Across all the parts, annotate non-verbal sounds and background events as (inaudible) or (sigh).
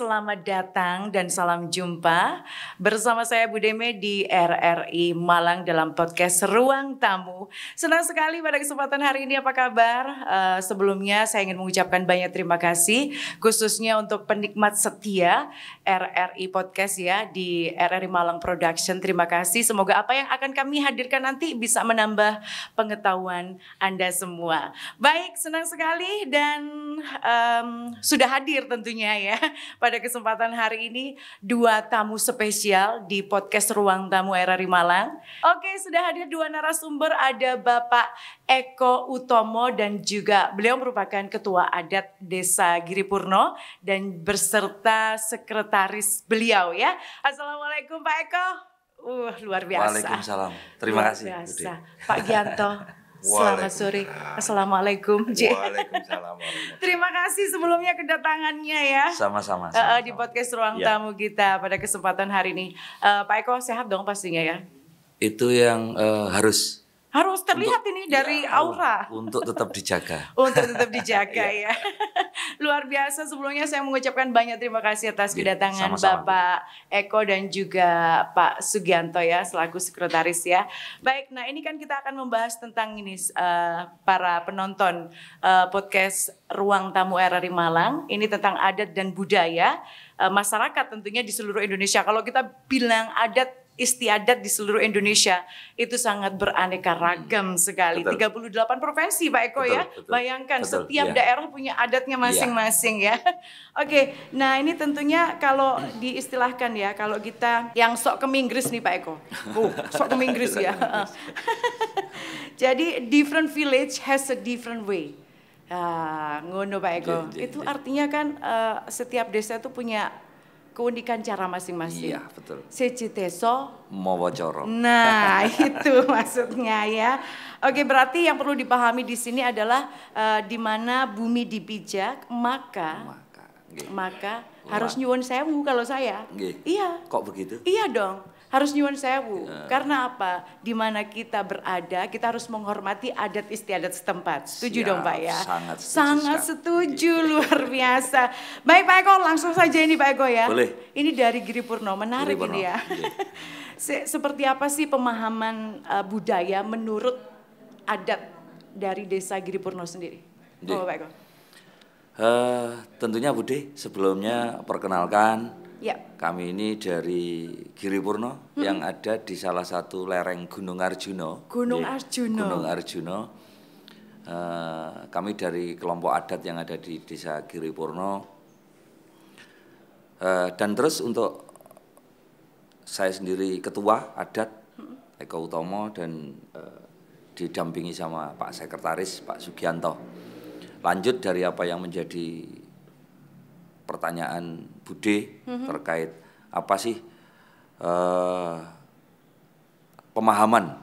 selamat datang dan salam jumpa bersama saya Budeme di RRI Malang dalam podcast Ruang Tamu. Senang sekali pada kesempatan hari ini apa kabar? Uh, sebelumnya saya ingin mengucapkan banyak terima kasih khususnya untuk penikmat setia RRI Podcast ya di RRI Malang Production. Terima kasih. Semoga apa yang akan kami hadirkan nanti bisa menambah pengetahuan Anda semua. Baik, senang sekali dan um, sudah hadir tentunya ya pada kesempatan hari ini dua tamu spesial di podcast Ruang Tamu RRI Malang. Oke, sudah hadir dua narasumber, ada Bapak Eko Utomo dan juga beliau merupakan Ketua Adat Desa Giripurno dan berserta sekretaris beliau ya. Assalamualaikum Pak Eko. Uh, luar biasa. Waalaikumsalam. Terima luar kasih. Biasa. Pak Gianto. (laughs) Selamat sore. Assalamualaikum. Waalaikumsalam. (laughs) Terima kasih sebelumnya kedatangannya ya. Sama-sama. Uh, di podcast ruang ya. tamu kita pada kesempatan hari ini. Uh, Pak Eko sehat dong pastinya ya. Itu yang uh, harus. Harus terlihat untuk, ini dari ya, aura. Untuk tetap dijaga. (laughs) untuk tetap dijaga iya. ya. (laughs) Luar biasa. Sebelumnya saya mengucapkan banyak terima kasih atas iya, kedatangan sama Bapak Eko dan juga Pak Sugianto ya selaku sekretaris ya. Baik, nah ini kan kita akan membahas tentang ini uh, para penonton uh, podcast Ruang Tamu RRI Malang. Ini tentang adat dan budaya uh, masyarakat tentunya di seluruh Indonesia. Kalau kita bilang adat istiadat di seluruh Indonesia itu sangat beraneka hmm. ragam sekali. Betul. 38 provinsi Pak Eko betul, ya. Betul, Bayangkan betul, setiap ya. daerah punya adatnya ya. masing-masing ya. ya. (laughs) Oke, nah ini tentunya kalau diistilahkan ya kalau kita yang sok ke Inggris nih Pak Eko. Oh, sok ke Inggris ya. (laughs) Jadi different village has a different way. Ah, ngono Pak Eko. Iya, iya, itu iya. artinya kan uh, setiap desa itu punya keunikan cara masing-masing. Iya, betul. Seci Teso. Mowocoro. Nah, (laughs) itu maksudnya ya. Oke, berarti yang perlu dipahami di sini adalah uh, di mana bumi dipijak, maka maka, maka harus nyuwun sewu kalau saya. Gih. Iya. Kok begitu? Iya dong harus nyuwun sewu. Uh. Karena apa? Di mana kita berada, kita harus menghormati adat istiadat setempat. Setuju Siap, dong Pak ya? Sangat setuju. Sangat setuju, iya. luar biasa. Baik Pak Eko, langsung saja ini Pak Eko ya. Boleh. Ini dari Giri Purno, menarik Giri Purno. ini ya. Iya. (laughs) Se seperti apa sih pemahaman uh, budaya menurut adat dari desa Giri Purno sendiri? Oh, Pak Eko. Uh, tentunya Budi, sebelumnya perkenalkan Ya. Kami ini dari Giripurno hmm. yang ada di salah satu lereng Gunung Arjuna. Gunung ya. Arjuno. Gunung Arjuno. Uh, eh, kami dari kelompok adat yang ada di desa Giripurno. Uh, eh, dan terus untuk saya sendiri ketua adat Eko Utomo dan uh, didampingi sama Pak Sekretaris Pak Sugianto. Lanjut dari apa yang menjadi pertanyaan Bude mm-hmm. terkait apa sih uh, pemahaman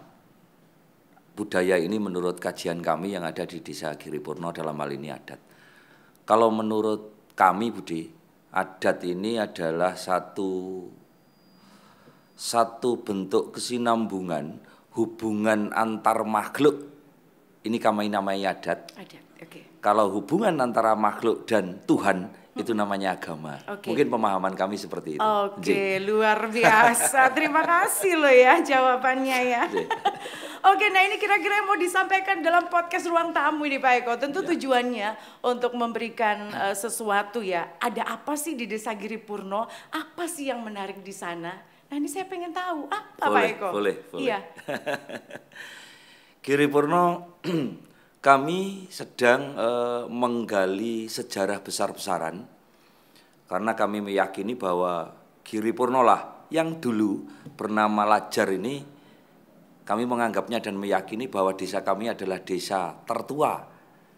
budaya ini menurut kajian kami yang ada di desa Giripurno dalam hal ini adat. Kalau menurut kami Budi, adat ini adalah satu satu bentuk kesinambungan hubungan antar makhluk. Ini kami namanya adat. Adat, Okay. Kalau hubungan antara makhluk dan Tuhan itu namanya agama. Okay. Mungkin pemahaman kami seperti itu. Oke, okay, luar biasa. Terima kasih loh ya jawabannya ya. Oke, nah ini kira-kira mau disampaikan dalam podcast ruang tamu ini Pak Eko. Tentu ya. tujuannya untuk memberikan uh, sesuatu ya. Ada apa sih di Desa Giri Purno? Apa sih yang menarik di sana? Nah ini saya pengen tahu apa boleh, Pak Eko. Boleh, boleh. Iya. (laughs) Purno (clears throat) kami sedang uh, menggali sejarah besar-besaran karena kami meyakini bahwa Giri Purnola yang dulu bernama Lajar ini kami menganggapnya dan meyakini bahwa desa kami adalah desa tertua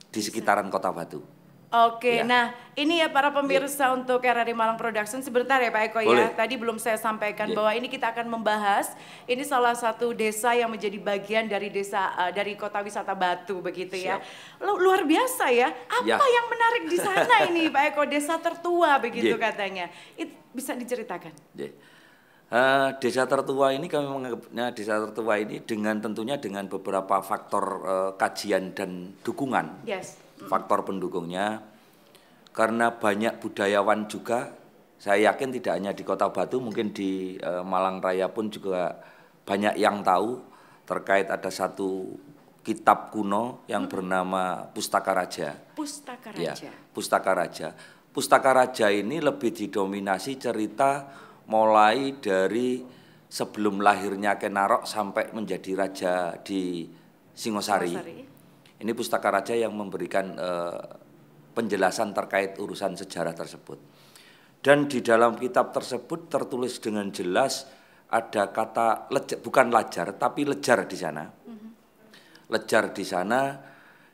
di sekitaran Kota Batu. Oke, ya. nah ini ya para pemirsa ya. untuk RRI Malang Production sebentar ya Pak Eko ya. Boleh. ya. Tadi belum saya sampaikan ya. bahwa ini kita akan membahas ini salah satu desa yang menjadi bagian dari desa uh, dari kota wisata Batu begitu ya. Siap. ya. Lu, luar biasa ya. Apa ya. yang menarik di sana ini Pak Eko desa tertua begitu ya. katanya. It, bisa diceritakan. Ya. Uh, desa tertua ini kami menganggapnya desa tertua ini dengan tentunya dengan beberapa faktor uh, kajian dan dukungan. Yes faktor pendukungnya karena banyak budayawan juga saya yakin tidak hanya di Kota Batu mungkin di e, Malang Raya pun juga banyak yang tahu terkait ada satu kitab kuno yang bernama Pustaka Raja. Pustaka ya, Raja. Ya, Pustaka Raja. Pustaka Raja ini lebih didominasi cerita mulai dari sebelum lahirnya Kenarok sampai menjadi raja di Singosari. Singosari. Ini Pustaka Raja yang memberikan eh, penjelasan terkait urusan sejarah tersebut. Dan di dalam kitab tersebut tertulis dengan jelas ada kata lejar, bukan lajar tapi lejar di sana. Mm-hmm. Lejar di sana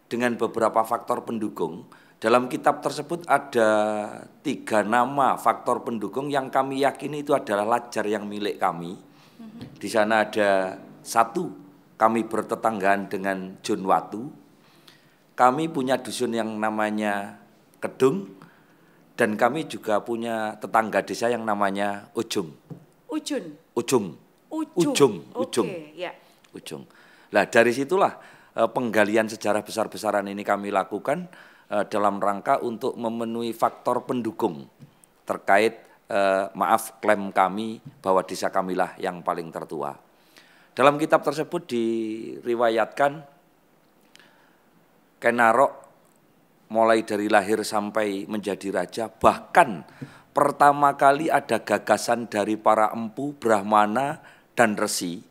dengan beberapa faktor pendukung. Dalam kitab tersebut ada tiga nama faktor pendukung yang kami yakini itu adalah lajar yang milik kami. Mm-hmm. Di sana ada satu, kami bertetanggaan dengan Watu, kami punya dusun yang namanya Kedung dan kami juga punya tetangga desa yang namanya Ujung. Ujung. Ujung. Ujung. Ujung. Okay, ya. yeah. Ujung. Nah dari situlah eh, penggalian sejarah besar-besaran ini kami lakukan eh, dalam rangka untuk memenuhi faktor pendukung terkait eh, maaf klaim kami bahwa desa kamilah yang paling tertua. Dalam kitab tersebut diriwayatkan Kenarok mulai dari lahir sampai menjadi raja, bahkan pertama kali ada gagasan dari para empu, brahmana, dan resi,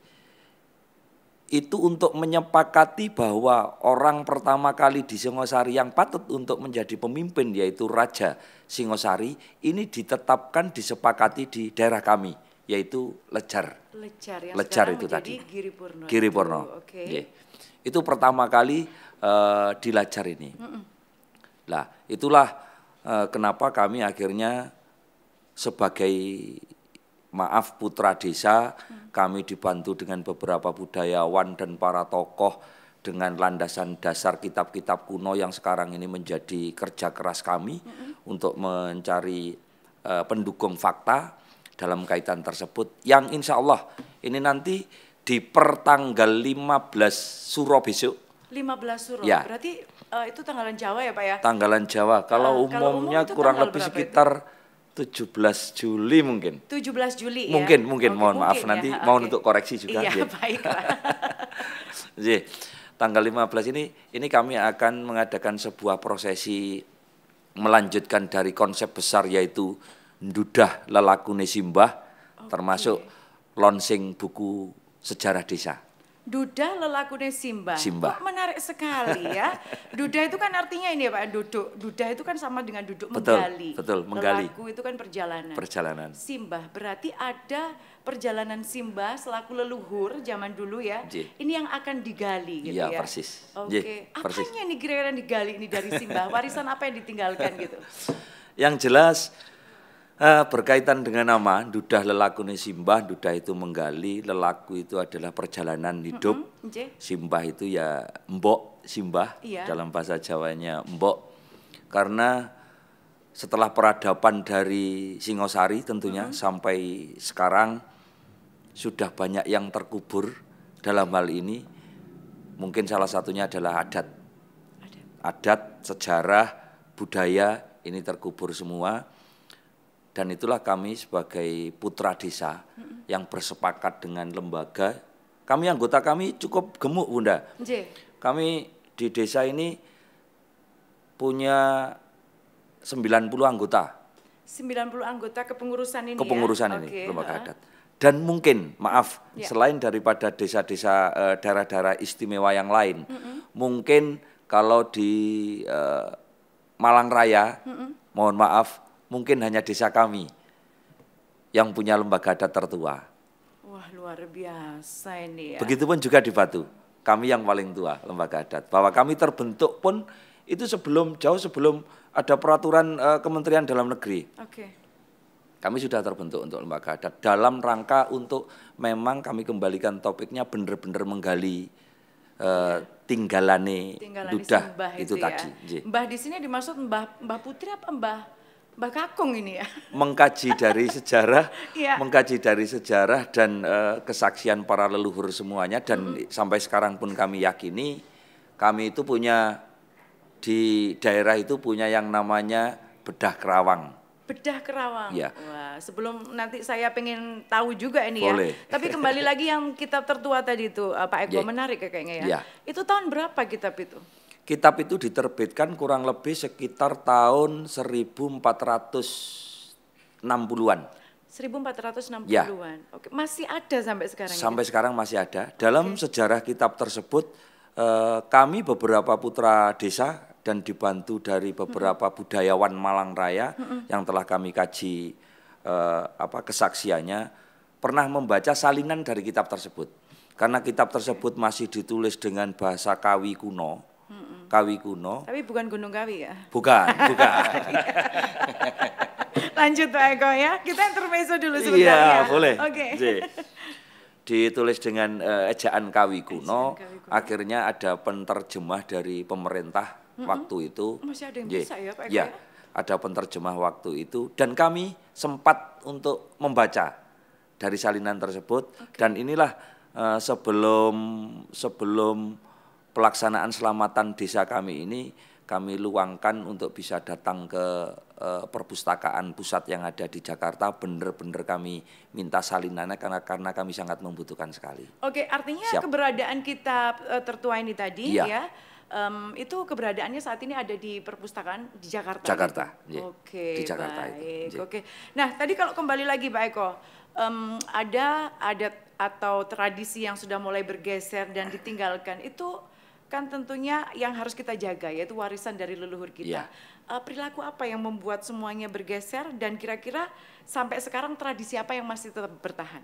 itu untuk menyepakati bahwa orang pertama kali di Singosari yang patut untuk menjadi pemimpin yaitu Raja Singosari ini ditetapkan disepakati di daerah kami yaitu Lejar. Lejar, yang Lejar itu tadi. Kiri Purno Oke. Okay. Yeah. Itu pertama kali uh, dilajar ini. Mm -mm. Nah, itulah uh, kenapa kami akhirnya sebagai maaf putra desa hmm. kami dibantu dengan beberapa budayawan dan para tokoh dengan landasan dasar kitab-kitab kuno yang sekarang ini menjadi kerja keras kami hmm. untuk mencari uh, pendukung fakta dalam kaitan tersebut yang insya Allah ini nanti di pertanggal 15 Suro besok. 15 Suro. Ya. Berarti uh, itu tanggalan Jawa ya, Pak ya? Tanggalan Jawa. Kalau uh, umumnya kalau umum kurang lebih sekitar itu? 17 Juli mungkin. 17 Juli mungkin, ya. Mungkin, okay, mohon mungkin maaf ya. nanti okay. mau untuk koreksi juga. Iya, ya. (laughs) baiklah. (laughs) Iya. tanggal 15 ini ini kami akan mengadakan sebuah prosesi melanjutkan dari konsep besar yaitu Ndudah Lelakune Simbah okay. termasuk launching buku sejarah desa. Duda lelakune Simba. Simba. Kok menarik sekali ya. Duda itu kan artinya ini ya Pak, duduk. Duda itu kan sama dengan duduk betul, menggali. Betul, menggali. Lelaku itu kan perjalanan. Perjalanan. Simba, berarti ada perjalanan Simba selaku leluhur zaman dulu ya. Ini yang akan digali gitu iya, ya. Iya, persis. Oke. Okay. yang Apanya nih kira-kira digali ini dari Simba? Warisan apa yang ditinggalkan gitu? (laughs) Yang jelas Eh, berkaitan dengan nama dudah ini simbah dudah itu menggali lelaku itu adalah perjalanan hidup mm simbah itu ya mbok simbah iya. dalam bahasa Jawanya mbok karena setelah peradaban dari Singosari tentunya mm -hmm. sampai sekarang sudah banyak yang terkubur dalam hal ini mungkin salah satunya adalah adat, adat sejarah budaya ini terkubur semua dan itulah kami sebagai putra desa hmm. yang bersepakat dengan lembaga kami anggota kami cukup gemuk bunda J. kami di desa ini punya 90 anggota 90 anggota kepengurusan ini ya? kepengurusan ya? ini okay. lembaga uh. adat dan mungkin maaf yeah. selain daripada desa-desa eh, daerah-daerah istimewa yang lain mm -hmm. mungkin kalau di uh, Malang Raya mm -hmm. mohon maaf Mungkin hanya desa kami yang punya lembaga adat tertua. Wah luar biasa ini ya. Begitupun juga di Batu, kami yang paling tua lembaga adat. Bahwa kami terbentuk pun itu sebelum jauh sebelum ada peraturan uh, Kementerian Dalam Negeri. Oke. Kami sudah terbentuk untuk lembaga adat dalam rangka untuk memang kami kembalikan topiknya benar-benar menggali uh, tinggalane, tinggalane itu, itu ya. tadi. Mbah di sini dimaksud Mbah Mbah Putri apa Mbah Mbak Kakung ini ya. Mengkaji dari sejarah, (laughs) ya. mengkaji dari sejarah dan uh, kesaksian para leluhur semuanya dan mm -hmm. sampai sekarang pun kami yakini kami itu punya di daerah itu punya yang namanya bedah kerawang. Bedah kerawang. Ya. Wah, sebelum nanti saya pengen tahu juga ini ya. Boleh. ya. Tapi kembali (laughs) lagi yang kitab tertua tadi itu eh, Pak Eko ya. menarik ya kayaknya ya. ya. Itu tahun berapa kitab itu? Kitab itu diterbitkan kurang lebih sekitar tahun 1460-an. 1460-an. Ya. Oke, masih ada sampai sekarang. Sampai ya? sekarang masih ada. Dalam Oke. sejarah kitab tersebut eh, kami beberapa putra desa dan dibantu dari beberapa hmm. budayawan Malang Raya hmm. yang telah kami kaji eh, apa kesaksiannya pernah membaca salinan dari kitab tersebut. Karena kitab tersebut masih ditulis dengan bahasa Kawi kuno Kawi kuno. Tapi bukan Gunung Kawi ya? Bukan, bukan. (laughs) Iya. Lanjut Pak Eko ya, kita intermezzo dulu iya, sebentar iya, ya. Iya, boleh. Oke. Okay. Ditulis dengan uh, ejaan Kawi kuno, ejaan Kawi kuno, akhirnya ada penterjemah dari pemerintah mm -hmm. waktu itu. Masih ada yang bisa ya Pak Eko iya, ya? ada penterjemah waktu itu dan kami sempat untuk membaca dari salinan tersebut okay. dan inilah uh, sebelum sebelum pelaksanaan selamatan desa kami ini kami luangkan untuk bisa datang ke eh, perpustakaan pusat yang ada di Jakarta benar-benar kami minta salinannya karena karena kami sangat membutuhkan sekali. Oke, artinya Siap. keberadaan kita eh, tertua ini tadi iya. ya, ya um, itu keberadaannya saat ini ada di perpustakaan di Jakarta. Jakarta. Ya. Iya. Oke. Di Jakarta baik. itu. Iya. Oke. Nah, tadi kalau kembali lagi Pak Eko, um, ada adat atau tradisi yang sudah mulai bergeser dan ditinggalkan itu kan tentunya yang harus kita jaga yaitu warisan dari leluhur kita. Ya. Uh, perilaku apa yang membuat semuanya bergeser dan kira-kira sampai sekarang tradisi apa yang masih tetap bertahan?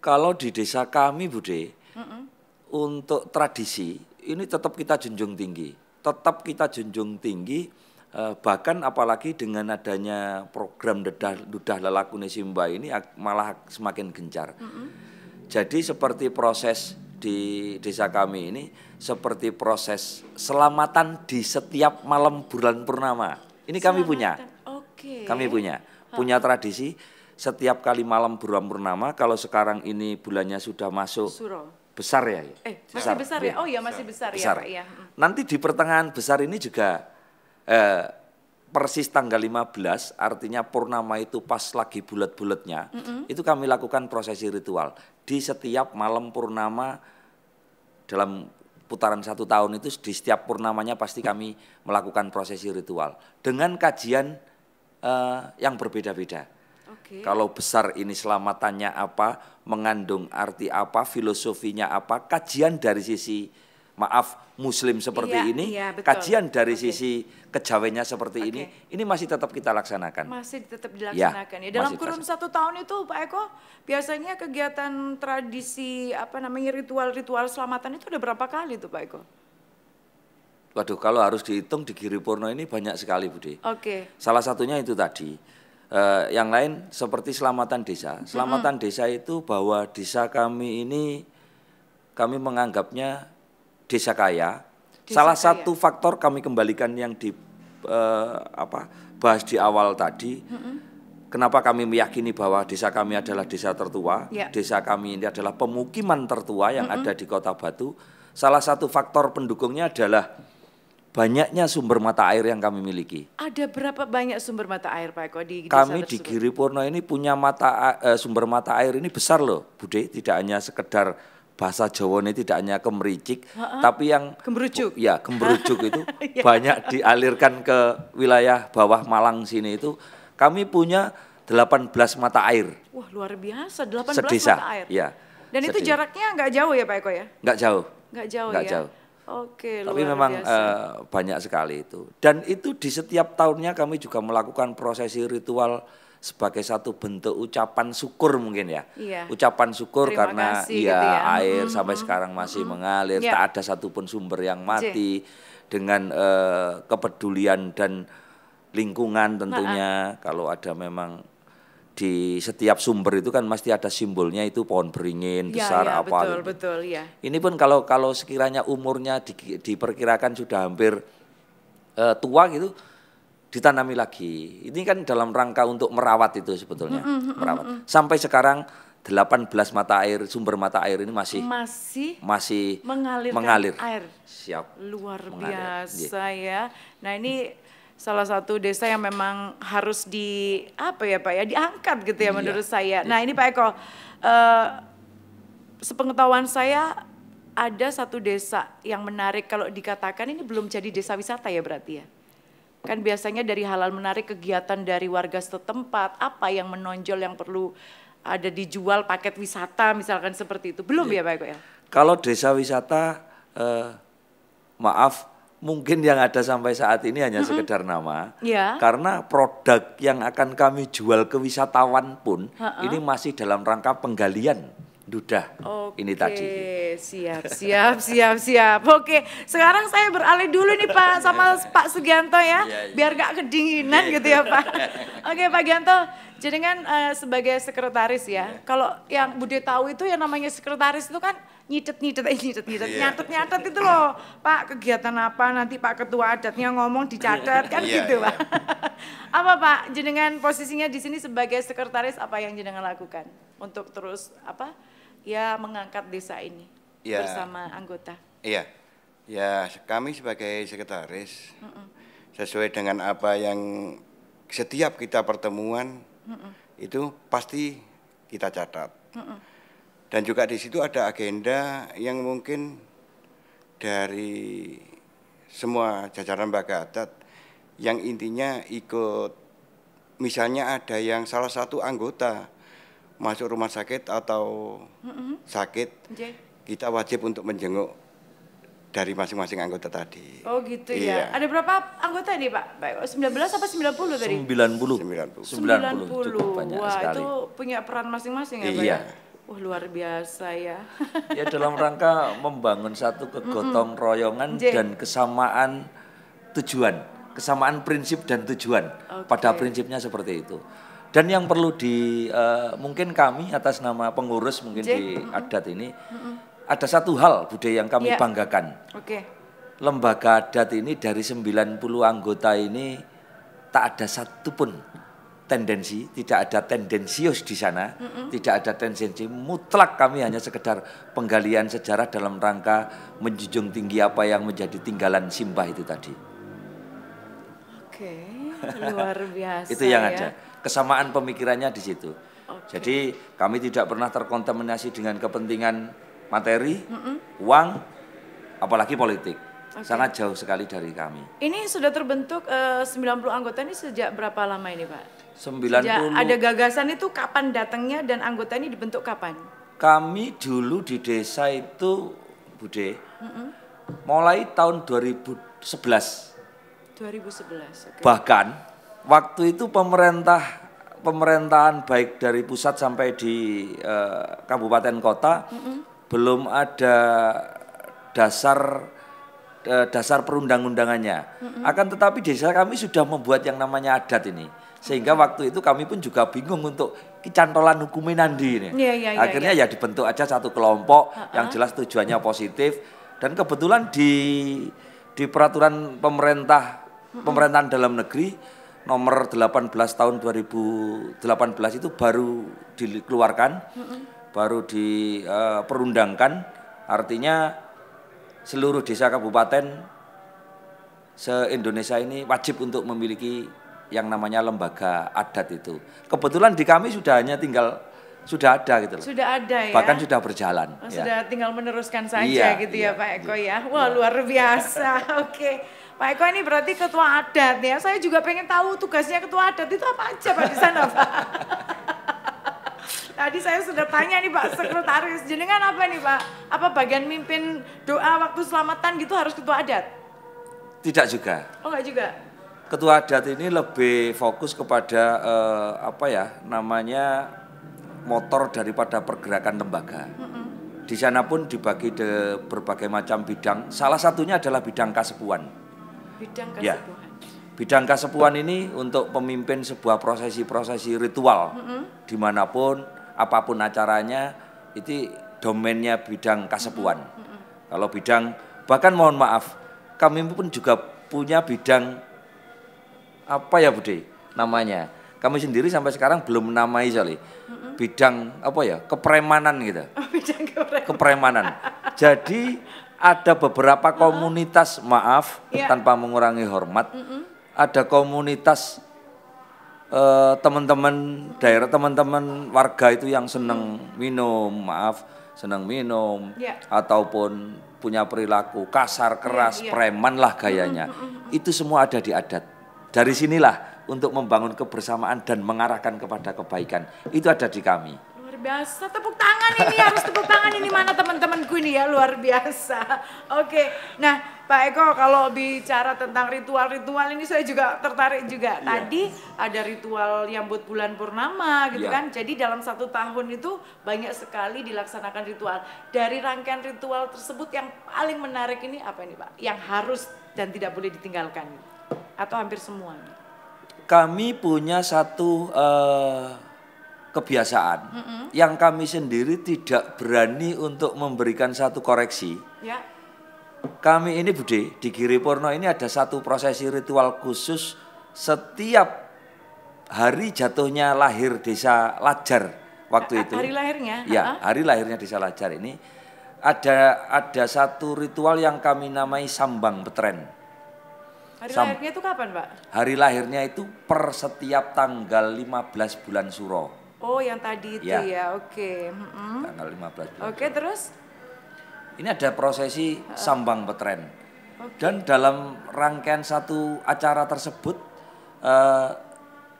Kalau di desa kami Bude, mm hmm untuk tradisi ini tetap kita junjung tinggi, tetap kita junjung tinggi uh, bahkan apalagi dengan adanya program dedah ludah Lelaku Simba ini malah semakin gencar. Mm hmm Jadi seperti proses di desa kami ini seperti proses selamatan di setiap malam bulan purnama. Ini selamatan. kami punya. Okay. Kami punya. Punya ha. tradisi setiap kali malam bulan purnama kalau sekarang ini bulannya sudah masuk Suro. besar ya. ya? Eh, masih besar ya. Oh ya masih besar, besar. ya, oh, iya, ya Pak ya. Hmm. Nanti di pertengahan besar ini juga eh, persis tanggal 15 artinya purnama itu pas lagi bulat-bulatnya. Mm -hmm. Itu kami lakukan prosesi ritual di setiap malam purnama dalam putaran satu tahun itu di setiap purnamanya pasti kami melakukan prosesi ritual dengan kajian uh, yang berbeda-beda. Okay. Kalau besar ini selamatannya apa, mengandung arti apa, filosofinya apa, kajian dari sisi maaf Muslim seperti iya, ini, iya, kajian dari okay. sisi kejawennya seperti okay. ini, ini masih tetap kita laksanakan. Masih tetap iya, dilaksanakan ya. ya. Dalam kurun satu tahun itu Pak Eko, biasanya kegiatan tradisi apa namanya ritual-ritual selamatan itu ada berapa kali tuh Pak Eko? Waduh, kalau harus dihitung di Giri Purno ini banyak sekali Budi. Oke. Okay. Salah satunya itu tadi. Uh, yang lain seperti selamatan desa. Selamatan mm -hmm. desa itu bahwa desa kami ini kami menganggapnya desa kaya. Desa Salah kaya. satu faktor kami kembalikan yang di uh, apa bahas di awal tadi. Mm -hmm. Kenapa kami meyakini bahwa desa kami adalah desa tertua? Yeah. Desa kami ini adalah pemukiman tertua yang mm -hmm. ada di Kota Batu. Salah satu faktor pendukungnya adalah banyaknya sumber mata air yang kami miliki. Ada berapa banyak sumber mata air Pak Eko di desa Kami tersebut? di Giripurno ini punya mata uh, sumber mata air ini besar loh, Bude, tidak hanya sekedar bahasa Jawa ini tidak hanya kemericik, uh-uh. tapi yang kemerucuk, Ya, kemerucuk itu (laughs) iya. banyak dialirkan ke wilayah bawah Malang sini itu kami punya 18 mata air. Wah, luar biasa, 18 sedisa. mata air. Ya. Dan sedisa. itu jaraknya nggak jauh ya Pak Eko ya? Nggak jauh. Nggak jauh nggak ya. jauh. Oke, luar Tapi memang biasa. Uh, banyak sekali itu. Dan itu di setiap tahunnya kami juga melakukan prosesi ritual sebagai satu bentuk ucapan syukur mungkin ya. Iya. Ucapan syukur Terima karena kasih, ya, gitu ya air mm-hmm. sampai sekarang masih mm-hmm. mengalir, yeah. tak ada satupun sumber yang iya. mati dengan uh, kepedulian dan lingkungan tentunya nah, kalau ada memang di setiap sumber itu kan pasti ada simbolnya itu pohon beringin ya, besar ya, apa betul gitu. betul ya. Ini pun kalau kalau sekiranya umurnya di, diperkirakan sudah hampir uh, tua gitu ditanami lagi. Ini kan dalam rangka untuk merawat itu sebetulnya, mm -hmm. merawat. Sampai sekarang 18 mata air sumber mata air ini masih masih masih mengalir mengalir air. Siap. Luar mengalir. biasa yeah. ya. Nah, ini salah satu desa yang memang harus di apa ya Pak ya diangkat gitu ya iya, menurut saya. Iya. Nah, ini Pak Eko uh, sepengetahuan saya ada satu desa yang menarik kalau dikatakan ini belum jadi desa wisata ya berarti ya. Kan biasanya dari halal menarik kegiatan dari warga setempat, apa yang menonjol yang perlu ada dijual paket wisata misalkan seperti itu. Belum ya, ya Pak Eko ya? Kalau desa wisata eh, maaf mungkin yang ada sampai saat ini hanya mm -hmm. sekedar nama. ya. Karena produk yang akan kami jual ke wisatawan pun Ha-ha. ini masih dalam rangka penggalian duda okay. ini tadi. Siap, siap, siap, siap. Oke, sekarang saya beralih dulu nih Pak sama Pak Sugianto ya, yeah, yeah. biar gak kedinginan yeah. gitu ya Pak. Oke Pak Gianto, jadi kan uh, sebagai sekretaris ya, iya. kalau yang Bude tahu itu yang namanya sekretaris itu kan nyicet-nyicet, nyicet-nyicet, eh, nyatet-nyatet iya. itu loh. Pak kegiatan apa nanti Pak Ketua Adatnya ngomong dicatat kan iya, gitu Pak. apa Pak, jenengan posisinya di sini sebagai sekretaris apa yang jenengan lakukan? Untuk terus apa ya mengangkat desa ini ya. bersama anggota. Iya, ya kami sebagai sekretaris mm -mm. sesuai dengan apa yang setiap kita pertemuan mm -mm. itu pasti kita catat. Mm -mm. Dan juga di situ ada agenda yang mungkin dari semua jajaran adat yang intinya ikut misalnya ada yang salah satu anggota masuk rumah sakit atau mm-hmm. sakit, kita wajib untuk menjenguk dari masing-masing anggota tadi. Oh gitu ya. iya. ya. Ada berapa anggota ini Pak? 19 apa 90 tadi? 90. 90. 90. 90. Cukup banyak Wah, sekali. itu punya peran masing-masing ya Pak? Iya. Ya? Wah oh, luar biasa ya. (laughs) ya dalam rangka membangun satu kegotong royongan J. dan kesamaan tujuan, kesamaan prinsip dan tujuan. Okay. Pada prinsipnya seperti itu. Dan yang perlu di uh, mungkin kami atas nama pengurus mungkin Jay. di adat ini mm-hmm. ada satu hal budaya yang kami yeah. banggakan. Oke. Okay. Lembaga adat ini dari 90 anggota ini tak ada satupun tendensi, tidak ada tendensius di sana, mm-hmm. tidak ada tendensi. Mutlak kami hanya sekedar penggalian sejarah dalam rangka menjunjung tinggi apa yang menjadi tinggalan simbah itu tadi. Oke, okay, luar (laughs) biasa. itu yang ya. ada kesamaan pemikirannya di situ. Okay. Jadi kami tidak pernah terkontaminasi dengan kepentingan materi, mm -mm. uang, apalagi politik. Okay. Sangat jauh sekali dari kami. Ini sudah terbentuk eh, uh, 90 anggota ini sejak berapa lama ini, Pak? 90. Sejak ada gagasan itu kapan datangnya dan anggota ini dibentuk kapan? Kami dulu di desa itu Bude. Mm hmm Mulai tahun 2011. 2011. Okay. Bahkan Waktu itu pemerintah pemerintahan baik dari pusat sampai di eh, kabupaten kota mm hmm belum ada dasar eh, dasar perundang-undangannya. Mm hmm Akan tetapi desa kami sudah membuat yang namanya adat ini sehingga waktu itu kami pun juga bingung untuk kecantolan hukumnya nanti ini. Yeah, yeah, yeah, Akhirnya iya. ya dibentuk aja satu kelompok uh huh yang jelas tujuannya positif dan kebetulan di di peraturan pemerintah pemerintahan dalam negeri nomor 18 tahun 2018 itu baru dikeluarkan, mm hmm baru diperundangkan. Eh, uh, Artinya seluruh desa kabupaten se-Indonesia ini wajib untuk memiliki yang namanya lembaga adat itu. Kebetulan di kami sudah hanya tinggal sudah ada gitu loh. Sudah ada ya. Bahkan sudah berjalan. Sudah oh, ya. Sudah tinggal meneruskan saja iya, gitu ya, iya, ya Pak Eko iya. ya. Wah, iya. luar biasa. (laughs) Oke. okay. Pak Eko ini berarti ketua adat ya. Saya juga pengen tahu tugasnya ketua adat itu apa aja Pak di sana Pak. (laughs) Tadi saya sudah tanya nih Pak Sekretaris, jenengan apa nih Pak? Apa bagian mimpin doa waktu selamatan gitu harus ketua adat? Tidak juga. Oh enggak juga? Ketua adat ini lebih fokus kepada eh, apa ya namanya motor daripada pergerakan lembaga. Mm -mm. Di sana pun dibagi de berbagai macam bidang. Salah satunya adalah bidang kasepuan. Bidang kesepuhan. Ya. Bidang ini untuk pemimpin sebuah prosesi-prosesi ritual mm -hmm. dimanapun, apapun acaranya, itu domainnya bidang kesepuhan. Mm -hmm. Kalau bidang bahkan mohon maaf, kami pun juga punya bidang apa ya budi namanya. Kami sendiri sampai sekarang belum menamai soalnya. Mm -hmm. Bidang apa ya? Kepremanan gitu. Oh, bidang kepremanan. kepremanan. Jadi ada beberapa komunitas uh -huh. maaf yeah. tanpa mengurangi hormat uh-huh. ada komunitas uh, teman-teman daerah teman-teman warga itu yang seneng huh mm. minum maaf senang minum yeah. ataupun punya perilaku kasar iya, keras yeah, yeah. preman lah gayanya Uh-huh. itu semua ada di adat dari sinilah untuk membangun kebersamaan dan mengarahkan kepada kebaikan itu ada di kami biasa. Tepuk tangan ini harus tepuk tangan ini mana teman-temanku ini ya luar biasa. Oke, nah Pak Eko kalau bicara tentang ritual-ritual ini saya juga tertarik juga. Iya. Tadi yeah. ada ritual yang buat bulan purnama gitu yeah. kan. Jadi dalam satu tahun itu banyak sekali dilaksanakan ritual. Dari rangkaian ritual tersebut yang paling menarik ini apa ini Pak? Yang harus dan tidak boleh ditinggalkan atau hampir semua? Kami punya satu uh, kebiasaan mm -hmm. yang kami sendiri tidak berani untuk memberikan satu koreksi. Ya. Kami ini Bude di Giri Purno ini ada satu prosesi ritual khusus setiap hari jatuhnya lahir desa Lajar waktu itu. Hari lahirnya? Ya, hari lahirnya desa Lajar ini ada ada satu ritual yang kami namai sambang Betren. Hari lahirnya itu kapan, Pak? Hari lahirnya itu per setiap tanggal 15 bulan Suro. Oh, yang tadi itu ya, ya oke. Okay. Mm-hmm. Tanggal 15. Oke, okay, terus? Ini ada prosesi eh. sambang petren. Okay. Dan dalam rangkaian satu acara tersebut, uh,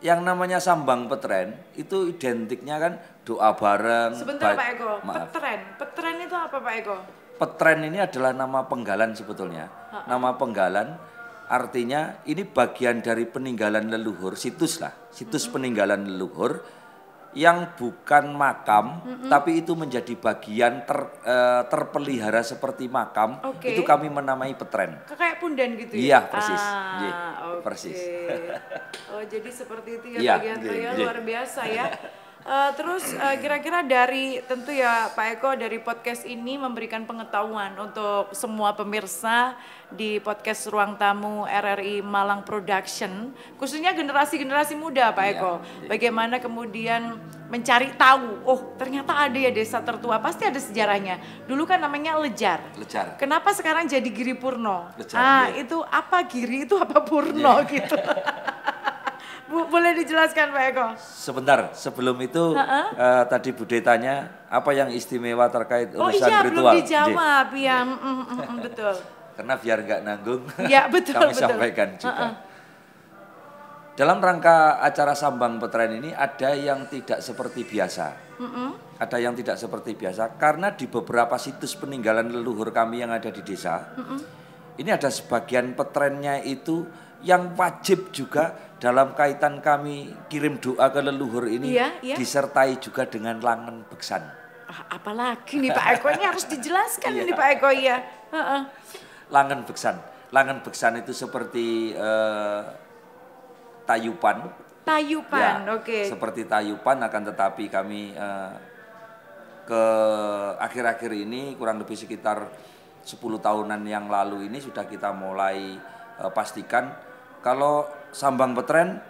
yang namanya sambang petren itu identiknya kan doa bareng. Sebentar Pak Eko, maaf. petren, petren itu apa Pak Eko? Petren ini adalah nama penggalan sebetulnya. uh Nama penggalan artinya ini bagian dari peninggalan leluhur, situs lah, situs mm-hmm. peninggalan leluhur yang bukan makam mm -mm. tapi itu menjadi bagian ter, uh, terpelihara seperti makam okay. itu kami menamai petren kayak punden gitu ya iya persis ah, yeah, okay. persis oh jadi seperti itu ya yeah, bagian yeah, yeah. luar biasa ya (laughs) Uh, terus uh, kira-kira dari tentu ya Pak Eko dari podcast ini memberikan pengetahuan untuk semua pemirsa di podcast Ruang Tamu RRI Malang Production, khususnya generasi-generasi muda Pak iya. Eko. Ya. Bagaimana kemudian mencari tahu, oh ternyata ada ya desa tertua, pasti ada sejarahnya. Dulu kan namanya Lejar. Lejar. Kenapa sekarang jadi Giri Purno? Lejar, ah, ya. itu apa Giri itu apa Purno ya. gitu. (laughs) Bu, boleh dijelaskan Pak Eko? Sebentar, sebelum itu uh -uh. Uh, tadi Bu tanya apa yang istimewa terkait oh, urusan iya, ritual. Oh iya, belum mm, dijawab Jadi. ya, mm, mm, mm, betul. Karena biar nggak nanggung, ya, (laughs) betul, kami betul. sampaikan juga. Uh -uh. Dalam rangka acara sambang petren ini ada yang tidak seperti biasa. Mm -mm. Ada yang tidak seperti biasa karena di beberapa situs peninggalan leluhur kami yang ada di desa, mm -mm. ini ada sebagian petrennya itu yang wajib juga dalam kaitan kami kirim doa ke leluhur ini iya, iya. disertai juga dengan langen beksan. Ah, apalagi nih Pak Eko ini harus dijelaskan iya. nih Pak Eko ya. Langen beksan, langen beksan itu seperti uh, tayupan. Tayupan, ya, oke. Okay. Seperti tayupan, akan tetapi kami uh, ke akhir-akhir ini kurang lebih sekitar 10 tahunan yang lalu ini sudah kita mulai eh, pastikan kalau sambang petren,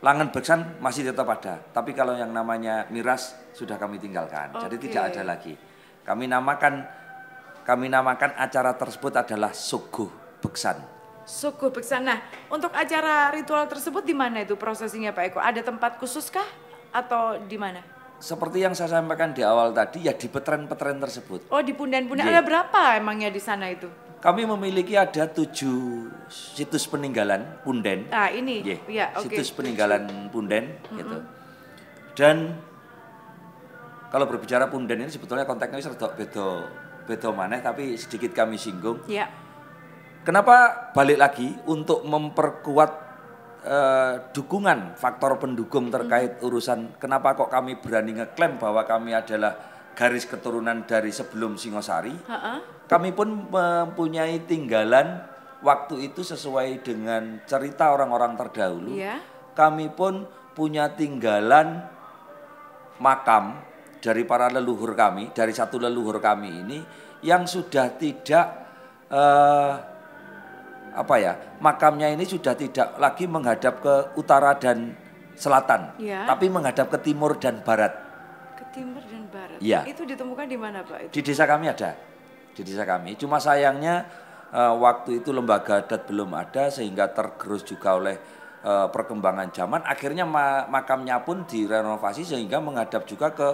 langan beksan masih tetap ada. Tapi kalau yang namanya miras sudah kami tinggalkan. Okay. Jadi tidak ada lagi. Kami namakan kami namakan acara tersebut adalah suguh beksan. Suku Beksan. Nah, untuk acara ritual tersebut di mana itu prosesinya Pak Eko? Ada tempat khususkah atau di mana? Seperti yang saya sampaikan di awal tadi ya di petren-petren tersebut. Oh, di punden-punden. Iya. ada berapa emangnya di sana itu? Kami memiliki ada tujuh situs peninggalan Punden. Ah ini, ya, okay. situs peninggalan Punden, mm -hmm. gitu. Dan kalau berbicara Punden ini sebetulnya konteksnya serta beto beda mana, tapi sedikit kami singgung. Ya. Kenapa balik lagi untuk memperkuat Uh, dukungan faktor pendukung terkait hmm. urusan kenapa kok kami berani ngeklaim bahwa kami adalah garis keturunan dari sebelum Singosari. Ha -ha. Kami pun mempunyai tinggalan waktu itu sesuai dengan cerita orang-orang terdahulu. Ya. Kami pun punya tinggalan makam dari para leluhur kami, dari satu leluhur kami ini yang sudah tidak uh, apa ya makamnya ini sudah tidak lagi menghadap ke utara dan selatan, ya. tapi menghadap ke timur dan barat. Ke timur Iya. Itu ditemukan di mana Pak? Itu? Di desa kami ada. Di desa kami. Cuma sayangnya uh, waktu itu lembaga adat belum ada sehingga tergerus juga oleh uh, perkembangan zaman. Akhirnya ma makamnya pun direnovasi sehingga menghadap juga ke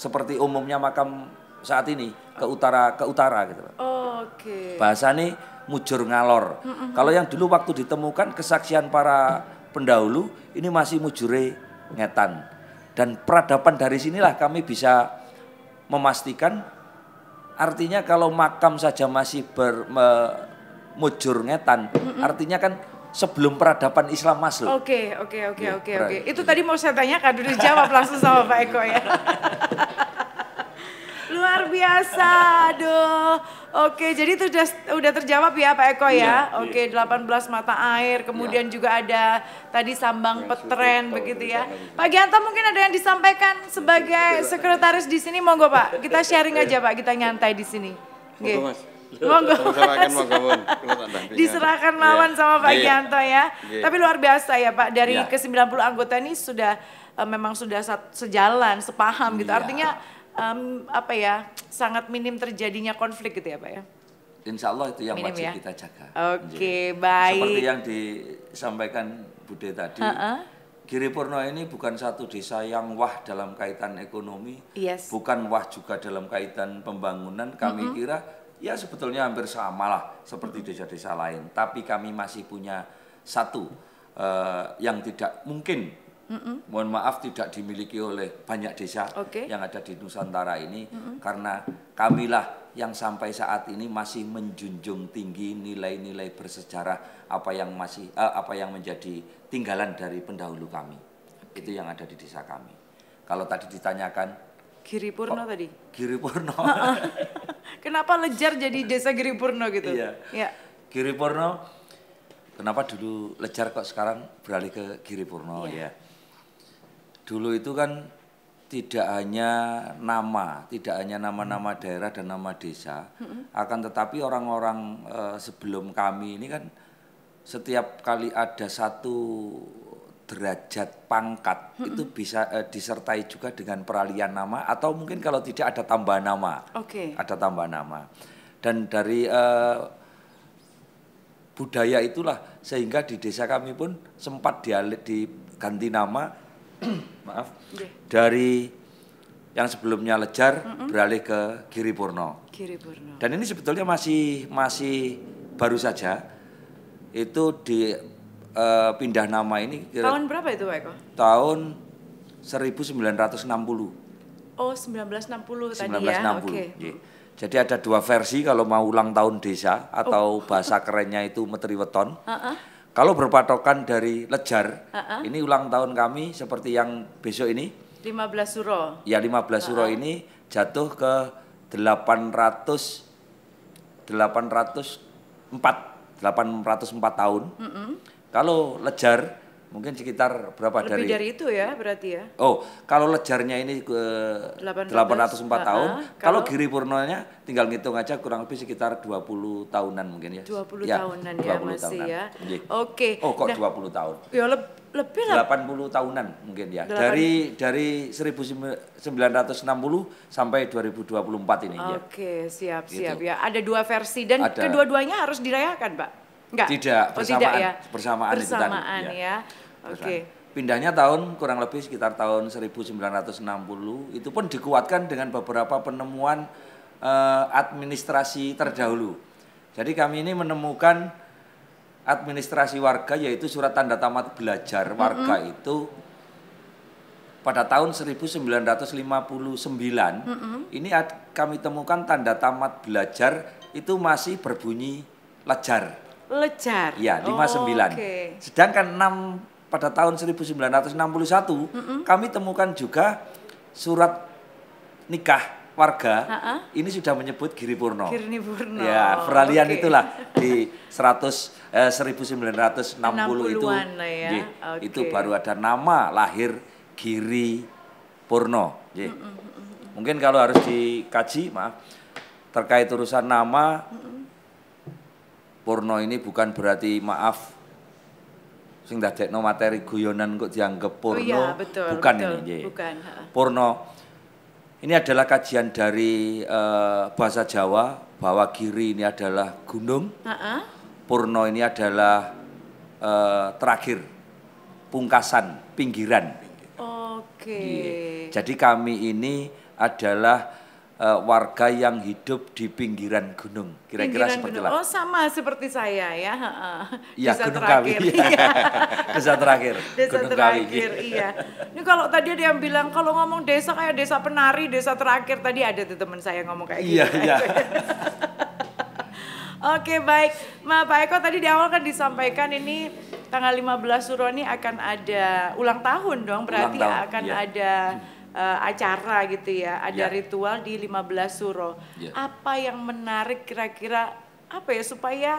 seperti umumnya makam saat ini ke utara ke utara gitu. Oh, Oke. Okay. Bahasa nih mujur ngalor. Mm -hmm. Kalau yang dulu waktu ditemukan kesaksian para pendahulu ini masih mujure ngetan dan peradaban dari sinilah kami bisa memastikan artinya kalau makam saja masih bermujur ngetan, mm hmm artinya kan sebelum peradaban Islam masuk. Oke, okay, oke, okay, oke, okay, oke, oke. Iya, Itu tadi mau saya tanyakan, udah dijawab langsung sama Pak Eko ya. (laughs) Luar biasa, aduh. Oke, jadi itu sudah udah terjawab ya Pak Eko ya. ya Oke, delapan 18 mata air, kemudian ya. juga ada tadi sambang yang petren begitu ya. Pak Gianto mungkin ada yang disampaikan sebagai iya, iya, sekretaris di sini monggo Pak. Kita sharing aja Pak, kita nyantai di sini. Oke. Mas. Monggo. Diserahkan (laughs) lawan sama Pak Gianto ya. Tapi luar biasa ya Pak, dari ke-90 anggota ini sudah eh, memang sudah sejalan, sepaham gitu. Artinya um, apa ya sangat minim terjadinya konflik gitu ya pak ya? Insya Allah itu yang minim wajib ya? kita jaga. Oke okay, baik. Seperti yang disampaikan Bude tadi. Uh -uh. Giripurno ini bukan satu desa yang wah dalam kaitan ekonomi, yes. bukan wah juga dalam kaitan pembangunan. Kami mm -hmm. kira ya sebetulnya hampir sama lah seperti desa-desa lain. Tapi kami masih punya satu uh, yang tidak mungkin mm hmm mohon maaf tidak dimiliki oleh banyak desa okay. yang ada di Nusantara ini mm hmm karena kamilah yang sampai saat ini masih menjunjung tinggi nilai-nilai bersejarah apa yang masih uh, apa yang menjadi tinggalan dari pendahulu kami okay. itu yang ada di desa kami kalau tadi ditanyakan Giri Purno tadi Giri Purno (laughs) kenapa lejar jadi (laughs) desa Giri Purno gitu iya. ya Giri Purno kenapa dulu lejar kok sekarang beralih ke Giri Purno yeah. ya iya dulu itu kan tidak hanya nama, tidak hanya nama-nama daerah dan nama desa, akan tetapi orang-orang e, sebelum kami ini kan setiap kali ada satu derajat pangkat itu bisa e, disertai juga dengan peralihan nama atau mungkin kalau tidak ada tambahan nama, okay. ada tambahan nama. Dan dari e, budaya itulah sehingga di desa kami pun sempat dialek diganti nama (clears throat) maaf yeah. dari yang sebelumnya Lejar mm -mm. beralih ke Giri Purno. Giri Purno. Dan ini sebetulnya masih masih baru saja itu di uh, pindah nama ini kira, tahun berapa itu Pak Eko? Tahun 1960. Oh, 1960 tadi ya. Oke. Okay. Iya. Yeah. Jadi ada dua versi kalau mau ulang tahun desa atau oh. bahasa kerennya itu Meteri Weton. Uh (laughs) -uh. Kalau berpatokan dari Lejar, uh -uh. ini ulang tahun kami seperti yang besok ini. 15 suro. Ya 15 uh -uh. suro ini jatuh ke 800 804 804 tahun. Mm -mm. Kalau Lejar mungkin sekitar berapa Lebih dari Lebih dari itu ya berarti ya oh kalau lejarnya ini ke 18, 804 uh, tahun kalau, kalau Giri Purnonya tinggal ngitung aja kurang lebih sekitar 20 tahunan mungkin ya 20 ya, tahunan 20 ya masih tahunan. ya iya. oke okay. oh kok nah, 20 tahun ya le lebih lah 80 tahunan mungkin ya 8. dari dari 1960 sampai 2024 ini okay, ya oke siap gitu. siap gitu. ya ada dua versi dan kedua-duanya harus dirayakan Pak Enggak. Tidak, bersamaan. Oh, tidak ya? Bersamaan, bersamaan itu tadi. Iya. ya. ya. Oke. Okay. Pindahnya tahun kurang lebih sekitar tahun 1960 itu pun dikuatkan dengan beberapa penemuan eh, administrasi terdahulu. Jadi kami ini menemukan administrasi warga yaitu surat tanda tamat belajar warga mm -hmm. itu pada tahun 1959 mm -hmm. ini ad, kami temukan tanda tamat belajar itu masih berbunyi lejar. Lejar. Iya, 59. Oh, okay. Sedangkan 6 pada tahun 1961 mm -mm. kami temukan juga surat nikah warga Ha -ha. ini sudah menyebut Giri Purno. Giri Purno. Ya, peralihan okay. itulah di 100 eh, 1960 itu. Ya. Ye, okay. Itu baru ada nama lahir Giri Purno. Mm -mm. Mungkin kalau harus dikaji, maaf terkait urusan nama mm -mm Porno ini bukan berarti maaf sing dadekno materi guyonan kok dianggap oh purno. Oh iya, betul, bukan betul, ini. Bukan. Purno. Ini adalah kajian dari uh, bahasa Jawa bahwa Giri ini adalah gunung. Uh -uh. Purno ini adalah uh, terakhir pungkasan, pinggiran. Oke. Okay. Jadi kami ini adalah uh, warga yang hidup di pinggiran gunung. Kira-kira seperti apa? Oh, sama seperti saya ya. (laughs) Iya, Gunung terakhir. Kawi. (laughs) Iya. (laughs) desa terakhir. Desa gunung terakhir, Kawi. iya. Ini kalau tadi yang bilang kalau ngomong desa kayak desa penari, desa terakhir tadi ada tuh teman saya ngomong kayak gitu. Iya, iya. Oke, baik. Ma, Pak Eko tadi di awal kan disampaikan ini tanggal 15 Suroni akan ada ulang tahun dong, berarti tahun, akan iya. ada hmm uh, acara gitu ya, ada yeah. ritual di 15 suro. Yeah. Apa yang menarik kira-kira apa ya supaya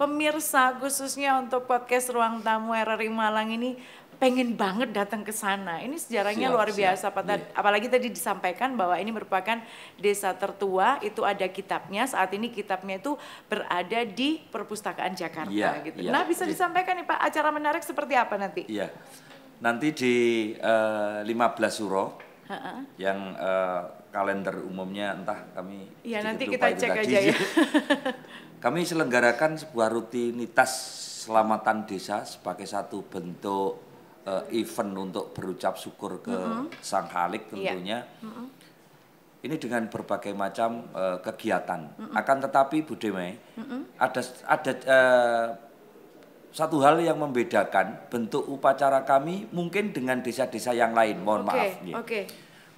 pemirsa khususnya untuk podcast Ruang Tamu RRI Malang ini pengen banget datang ke sana. Ini sejarahnya siap, luar biasa. pak, Yeah. Apalagi tadi disampaikan bahwa ini merupakan desa tertua. Itu ada kitabnya. Saat ini kitabnya itu berada di perpustakaan Jakarta. Yeah, gitu. Yeah, nah bisa yeah. disampaikan nih Pak, acara menarik seperti apa nanti? Iya, yeah. nanti di uh, eh, 15 Suro uh-uh. yang uh, kalender umumnya entah kami Iya nanti kita cek tadi. aja ya (laughs) kami selenggarakan sebuah rutinitas selamatan desa sebagai satu bentuk uh, event untuk berucap syukur ke uh-huh. sang halik iya. tentunya uh-huh. ini dengan berbagai macam uh, kegiatan uh-huh. akan tetapi Bu uh-huh. ada ada uh, satu hal yang membedakan bentuk upacara kami mungkin dengan desa-desa yang lain. Mohon okay, maaf. Oke. Okay.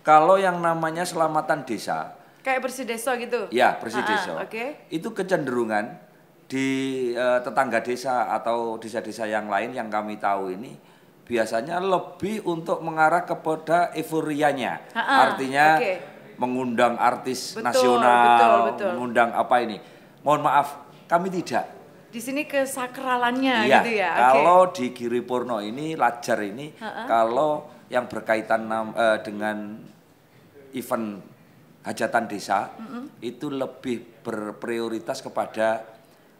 Kalau yang namanya selamatan desa, kayak bersih desa gitu. Ya, ah, desa. Oke. Okay. Itu kecenderungan di uh, tetangga desa atau desa-desa yang lain yang kami tahu ini biasanya lebih untuk mengarah kepada euforianya. Ha-ha, Artinya okay. mengundang artis betul, nasional, betul, betul. mengundang apa ini. Mohon maaf, kami tidak di sini kesakralannya iya, gitu ya. Kalau okay. di Giri Purno ini lajar ini uh-uh. kalau yang berkaitan uh, dengan event hajatan desa uh-uh. itu lebih berprioritas kepada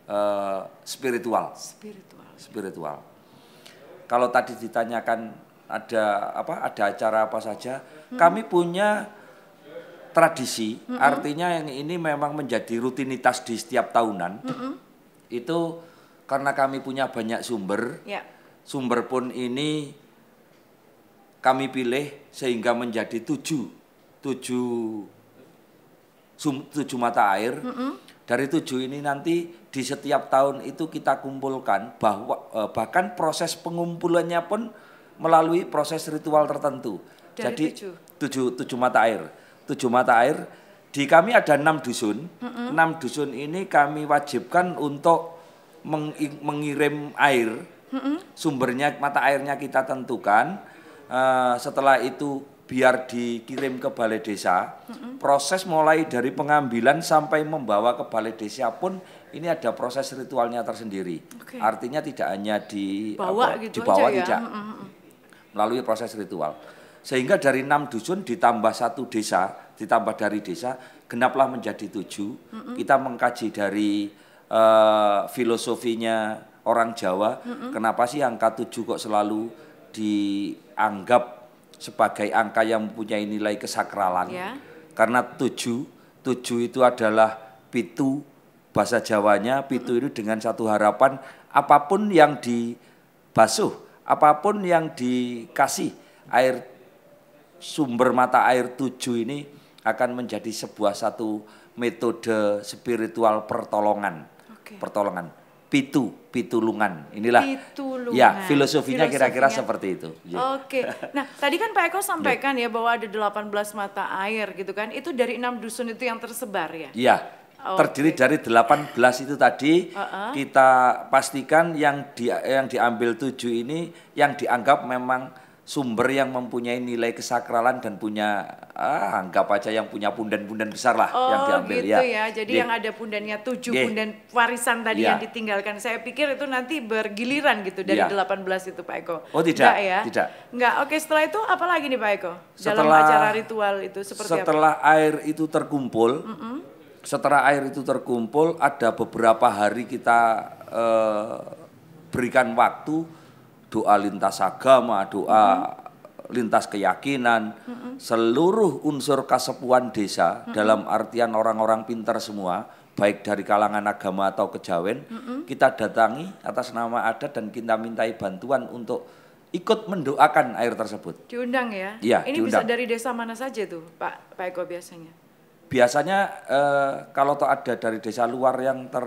uh, spiritual. Spiritual. Spiritual. Kalau tadi ditanyakan ada apa ada acara apa saja, uh -uh. kami punya tradisi, uh -uh. artinya yang ini memang menjadi rutinitas di setiap tahunan. uh -uh itu karena kami punya banyak sumber. Ya. Sumber pun ini kami pilih sehingga menjadi tujuh, tujuh, sum, tujuh mata air. Mm -hmm. Dari tujuh ini nanti di setiap tahun itu kita kumpulkan bahwa eh, bahkan proses pengumpulannya pun melalui proses ritual tertentu. Dari Jadi tujuh. tujuh, tujuh mata air, tujuh mata air di kami ada enam dusun. Mm-hmm. Enam dusun ini kami wajibkan untuk meng- mengirim air. Mm-hmm. Sumbernya mata airnya kita tentukan. Uh, setelah itu biar dikirim ke balai desa. Mm-hmm. Proses mulai dari pengambilan sampai membawa ke balai desa pun ini ada proses ritualnya tersendiri. Okay. Artinya tidak hanya di Bawa apa, gitu dibawa aja ya? tidak. Ya? Melalui proses ritual. Sehingga dari enam dusun ditambah satu desa ditambah dari desa genaplah menjadi tujuh. Mm -mm. Kita mengkaji dari uh, filosofinya orang Jawa. Mm -mm. Kenapa sih angka tujuh kok selalu dianggap sebagai angka yang mempunyai nilai kesakralan? Yeah. Karena tujuh, tujuh itu adalah pitu bahasa Jawanya. Pitu mm -mm. itu dengan satu harapan apapun yang dibasuh, apapun yang dikasih air sumber mata air tujuh ini akan menjadi sebuah satu metode spiritual pertolongan. Okay. Pertolongan. Pitu, pitulungan. Inilah pitulungan. ya filosofinya kira-kira seperti itu. Yeah. Oke. Okay. Nah, tadi kan Pak Eko ya. sampaikan yeah. ya bahwa ada 18 mata air gitu kan. Itu dari enam dusun itu yang tersebar ya. Iya. Yeah. Oh, terdiri okay. dari 18 itu tadi uh -uh. kita pastikan yang di, yang diambil tujuh ini yang dianggap memang sumber yang mempunyai nilai kesakralan dan punya ah, anggap aja yang punya punden-punden besar lah oh, yang diambil gitu ya. ya. Jadi Gih. yang ada pundannya tujuh punden warisan tadi ya. yang ditinggalkan. Saya pikir itu nanti bergiliran gitu dari ya. delapan 18 itu Pak Eko. Oh tidak, Nggak, ya? tidak. Enggak. Oke, setelah itu apa lagi nih Pak Eko? Dalam acara ritual itu seperti Setelah apa? air itu terkumpul, mm -mm. setelah air itu terkumpul ada beberapa hari kita eh, berikan waktu doa lintas agama, doa mm-hmm. lintas keyakinan, mm-hmm. seluruh unsur kesepuan desa mm-hmm. dalam artian orang-orang pintar semua, baik dari kalangan agama atau kejawen, mm-hmm. kita datangi atas nama adat dan kita mintai bantuan untuk ikut mendoakan air tersebut. Diundang ya? Iya, Ini diundang. bisa dari desa mana saja tuh, Pak Pak Eko biasanya? Biasanya eh, kalau ada dari desa luar yang ter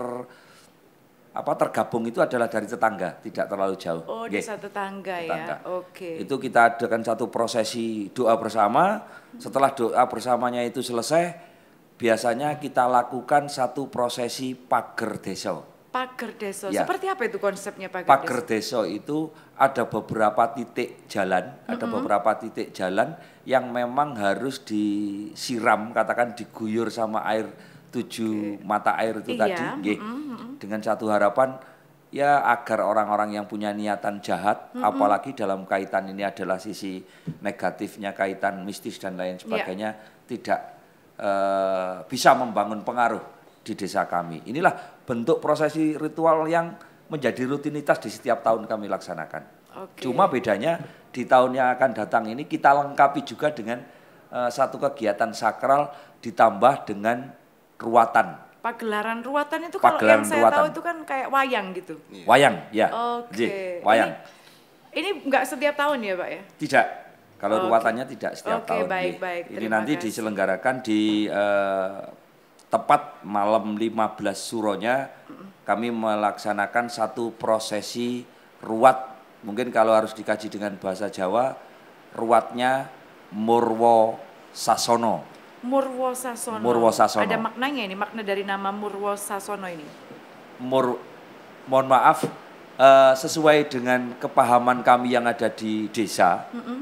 apa tergabung itu adalah dari tetangga, tidak terlalu jauh. Oh, okay. desa tetangga, ya? tetangga. ya. Oke. Okay. Itu kita adakan satu prosesi doa bersama. Setelah doa bersamanya itu selesai, biasanya kita lakukan satu prosesi pagar deso. Pagar deso. Ya. Seperti apa itu konsepnya pagar, desa? deso? Pagar itu ada beberapa titik jalan, mm -hmm. ada beberapa titik jalan yang memang harus disiram, katakan diguyur sama air tujuh okay. mata air itu iya. tadi, Mm -hmm. Dengan satu harapan ya agar orang-orang yang punya niatan jahat, mm -hmm. apalagi dalam kaitan ini adalah sisi negatifnya kaitan mistis dan lain iya. sebagainya, yeah. tidak uh, bisa membangun pengaruh di desa kami. Inilah bentuk prosesi ritual yang menjadi rutinitas di setiap tahun kami laksanakan. Okay. Cuma bedanya di tahun yang akan datang ini kita lengkapi juga dengan uh, satu kegiatan sakral ditambah dengan ruatan. Pagelaran ruatan itu kalau yang saya tahu itu kan kayak wayang gitu. Iya. Wayang, ya. Oke. Okay. wayang. Ini, ini nggak setiap tahun ya, Pak ya? Tidak. Kalau okay. ruatannya tidak setiap okay, tahun. Oke, baik, baik. Ini Terima nanti kasih. diselenggarakan di uh, tepat malam 15 suronya kami melaksanakan satu prosesi ruat. Mungkin kalau harus dikaji dengan bahasa Jawa, ruatnya Murwo Sasono. Murwosasono. Murwosasono. Ada maknanya ini, makna dari nama Murwosasono ini. Mur, mohon maaf, uh, sesuai dengan kepahaman kami yang ada di desa, mm -mm.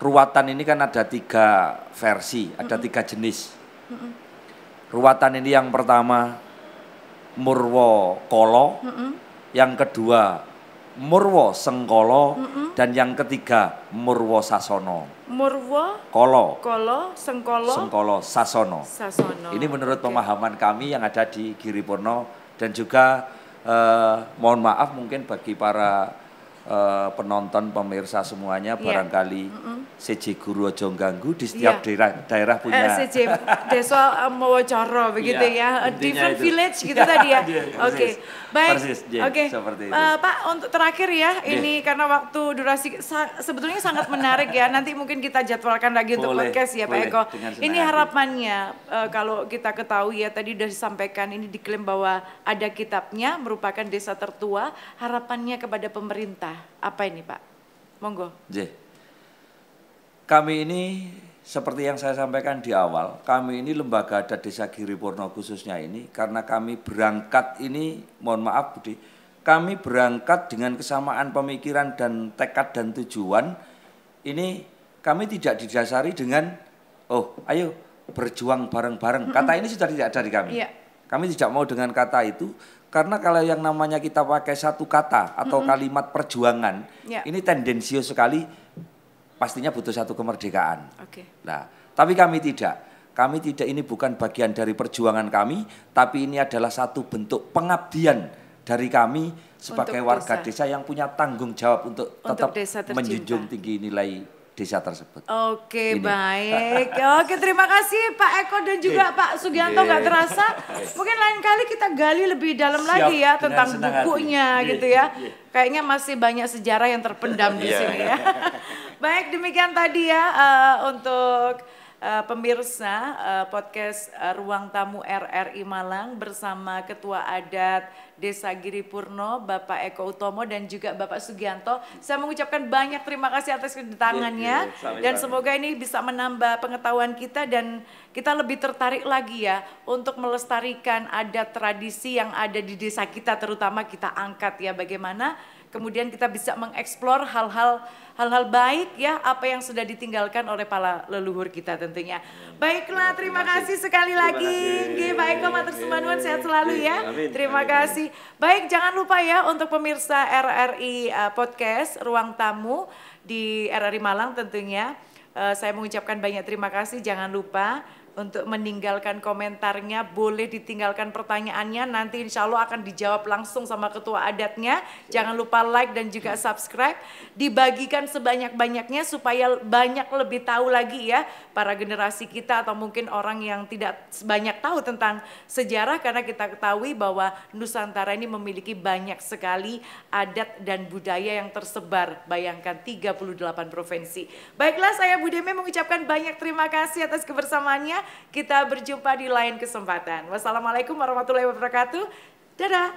ruatan ini kan ada tiga versi, ada mm tiga jenis. Mm -mm. Ruatan ini yang pertama Murwo Kolo, mm -mm. yang kedua Murwo Sengkolo mm hmm dan yang ketiga Murwo Sasono. Murwo Kolo. Kolo Sengkolo. Sengkolo Sasono. Sasono. Ini menurut okay. pemahaman kami yang ada di Giri Purno dan juga eh, mohon maaf mungkin bagi para Eh, penonton pemirsa semuanya yeah. barangkali mm -hmm. CJ Guru Ojo Ganggu di iya. setiap yeah. daerah daerah punya uh, eh, CJ Desa eh, Mowocoro iya, begitu yeah. ya Intinya different itu. village gitu iya, tadi ya oke baik oke okay. Pak untuk terakhir ya yeah. ini karena waktu durasi sa sebetulnya sangat menarik ya nanti mungkin kita jadwalkan lagi boleh, untuk podcast ya Pak Eko ini harapannya uh, kalau kita ketahui ya tadi sudah disampaikan ini diklaim bahwa ada kitabnya merupakan desa tertua harapannya kepada pemerintah apa ini Pak? Monggo. J. Kami ini seperti yang saya sampaikan di awal, kami ini lembaga adat desa Giripurno khususnya ini karena kami berangkat ini, mohon maaf Budi, kami berangkat dengan kesamaan pemikiran dan tekad dan tujuan. Ini kami tidak didasari dengan oh, ayo berjuang bareng-bareng. Kata ini sudah tidak ada di kami. Iya. Kami tidak mau dengan kata itu karena kalau yang namanya kita pakai satu kata atau mm -hmm. kalimat perjuangan, yeah. ini tendensius sekali pastinya butuh satu kemerdekaan. Okay. Nah, tapi kami tidak. Kami tidak ini bukan bagian dari perjuangan kami, tapi ini adalah satu bentuk pengabdian dari kami sebagai untuk warga desa. desa yang punya tanggung jawab untuk, untuk tetap menjunjung tinggi nilai desa tersebut. Oke, Ini. baik. (laughs) Oke, terima kasih Pak Eko dan juga Oke. Pak Sugianto nggak terasa. Mungkin lain kali kita gali lebih dalam Siap, lagi ya tentang bukunya hati. Iya, gitu iya, ya. Iya. Kayaknya masih banyak sejarah yang terpendam di sini ya. (laughs) baik, demikian tadi ya uh, untuk uh, pemirsa uh, podcast uh, Ruang Tamu RRI Malang bersama Ketua Adat Desa Giri Purno, Bapak Eko Utomo dan juga Bapak Sugianto. Saya mengucapkan banyak terima kasih atas kedatangannya iya, iya, dan semoga ini bisa menambah pengetahuan kita dan kita lebih tertarik lagi ya untuk melestarikan adat tradisi yang ada di desa kita terutama kita angkat ya bagaimana kemudian kita bisa mengeksplor hal-hal hal-hal baik ya apa yang sudah ditinggalkan oleh para leluhur kita tentunya. Baiklah, iya, terima, kasih. sekali lagi. Nggih, Pak Eko Matur iya, Sumanuan iya. sehat selalu ya. Terima kasih. Baik, jangan lupa ya untuk pemirsa RRI eh, podcast Ruang Tamu di RRI Malang tentunya. Eh, saya mengucapkan banyak terima kasih. Jangan lupa untuk meninggalkan komentarnya, boleh ditinggalkan pertanyaannya, nanti insya Allah akan dijawab langsung sama ketua adatnya. Jangan lupa like dan juga subscribe, dibagikan sebanyak-banyaknya supaya banyak lebih tahu lagi ya para generasi kita atau mungkin orang yang tidak banyak tahu tentang sejarah karena kita ketahui bahwa Nusantara ini memiliki banyak sekali adat dan budaya yang tersebar, bayangkan 38 provinsi. Baiklah saya Bu Deme mengucapkan banyak terima kasih atas kebersamaannya. Kita berjumpa di lain kesempatan. Wassalamualaikum warahmatullahi wabarakatuh. Dadah.